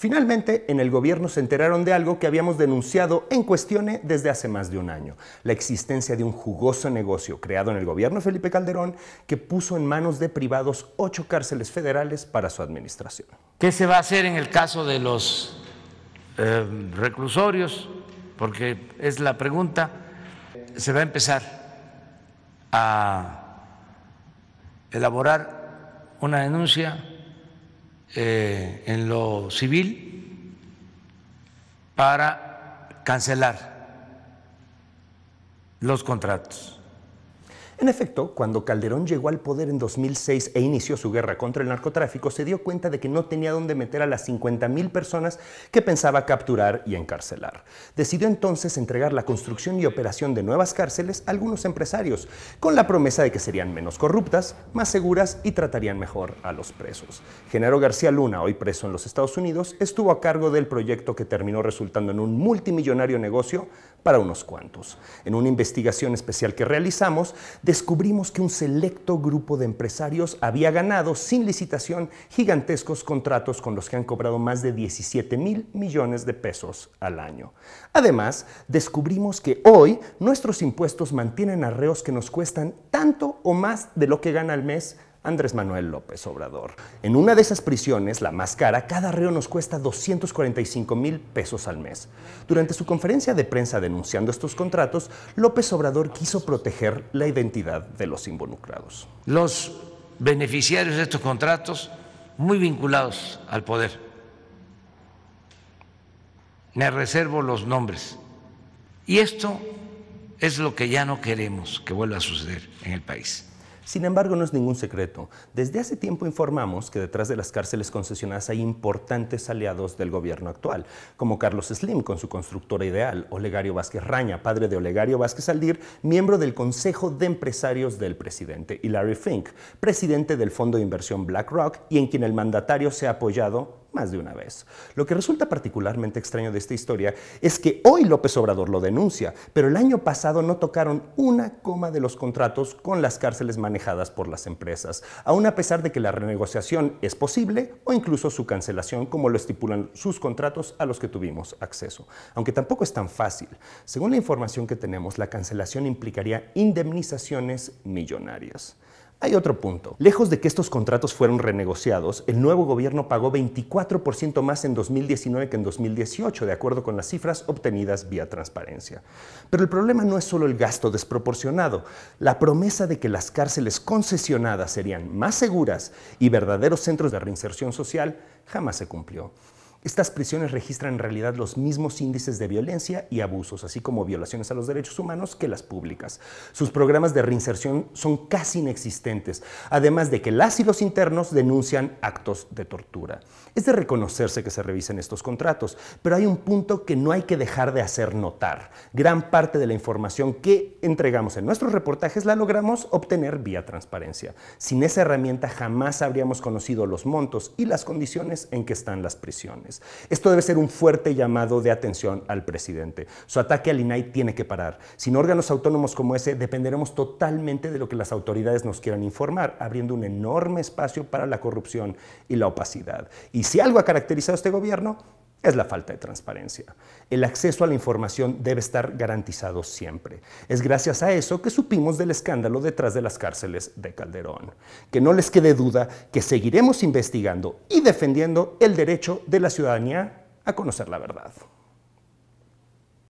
Finalmente, en el gobierno se enteraron de algo que habíamos denunciado en cuestiones desde hace más de un año, la existencia de un jugoso negocio creado en el gobierno de Felipe Calderón que puso en manos de privados ocho cárceles federales para su administración. ¿Qué se va a hacer en el caso de los eh, reclusorios? Porque es la pregunta. Se va a empezar a elaborar una denuncia eh, en lo civil para cancelar los contratos. En efecto, cuando Calderón llegó al poder en 2006 e inició su guerra contra el narcotráfico, se dio cuenta de que no tenía dónde meter a las 50.000 personas que pensaba capturar y encarcelar. Decidió entonces entregar la construcción y operación de nuevas cárceles a algunos empresarios, con la promesa de que serían menos corruptas, más seguras y tratarían mejor a los presos. Genaro García Luna, hoy preso en los Estados Unidos, estuvo a cargo del proyecto que terminó resultando en un multimillonario negocio para unos cuantos. En una investigación especial que realizamos, descubrimos que un selecto grupo de empresarios había ganado sin licitación gigantescos contratos con los que han cobrado más de 17 mil millones de pesos al año. Además, descubrimos que hoy nuestros impuestos mantienen arreos que nos cuestan tanto o más de lo que gana al mes Andrés Manuel López Obrador. En una de esas prisiones, la más cara, cada reo nos cuesta 245 mil pesos al mes. Durante su conferencia de prensa denunciando estos contratos, López Obrador quiso proteger la identidad de los involucrados. Los beneficiarios de estos contratos, muy vinculados al poder. Me reservo los nombres. Y esto es lo que ya no queremos que vuelva a suceder en el país. Sin embargo, no es ningún secreto. Desde hace tiempo informamos que detrás de las cárceles concesionadas hay importantes aliados del gobierno actual, como Carlos Slim con su constructora ideal, Olegario Vázquez Raña, padre de Olegario Vázquez Aldir, miembro del Consejo de Empresarios del presidente, y Larry Fink, presidente del fondo de inversión BlackRock y en quien el mandatario se ha apoyado más de una vez. Lo que resulta particularmente extraño de esta historia es que hoy López Obrador lo denuncia, pero el año pasado no tocaron una coma de los contratos con las cárceles manejadas por las empresas, aun a pesar de que la renegociación es posible o incluso su cancelación como lo estipulan sus contratos a los que tuvimos acceso. Aunque tampoco es tan fácil. Según la información que tenemos, la cancelación implicaría indemnizaciones millonarias. Hay otro punto. Lejos de que estos contratos fueron renegociados, el nuevo gobierno pagó 24% más en 2019 que en 2018, de acuerdo con las cifras obtenidas vía transparencia. Pero el problema no es solo el gasto desproporcionado. La promesa de que las cárceles concesionadas serían más seguras y verdaderos centros de reinserción social jamás se cumplió. Estas prisiones registran en realidad los mismos índices de violencia y abusos, así como violaciones a los derechos humanos que las públicas. Sus programas de reinserción son casi inexistentes, además de que las y los internos denuncian actos de tortura. Es de reconocerse que se revisen estos contratos, pero hay un punto que no hay que dejar de hacer notar. Gran parte de la información que entregamos en nuestros reportajes la logramos obtener vía transparencia. Sin esa herramienta jamás habríamos conocido los montos y las condiciones en que están las prisiones. Esto debe ser un fuerte llamado de atención al presidente. Su ataque al INAI tiene que parar. Sin órganos autónomos como ese, dependeremos totalmente de lo que las autoridades nos quieran informar, abriendo un enorme espacio para la corrupción y la opacidad. Y si algo ha caracterizado a este gobierno, es la falta de transparencia. El acceso a la información debe estar garantizado siempre. Es gracias a eso que supimos del escándalo detrás de las cárceles de Calderón. Que no les quede duda que seguiremos investigando y defendiendo el derecho de la ciudadanía a conocer la verdad.